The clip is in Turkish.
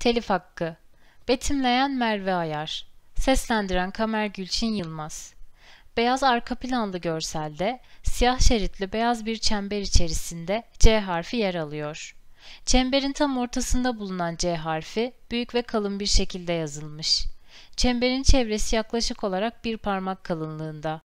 Telif hakkı. Betimleyen Merve Ayar. Seslendiren Kamer Gülçin Yılmaz. Beyaz arka planlı görselde siyah şeritli beyaz bir çember içerisinde C harfi yer alıyor. Çemberin tam ortasında bulunan C harfi büyük ve kalın bir şekilde yazılmış. Çemberin çevresi yaklaşık olarak bir parmak kalınlığında.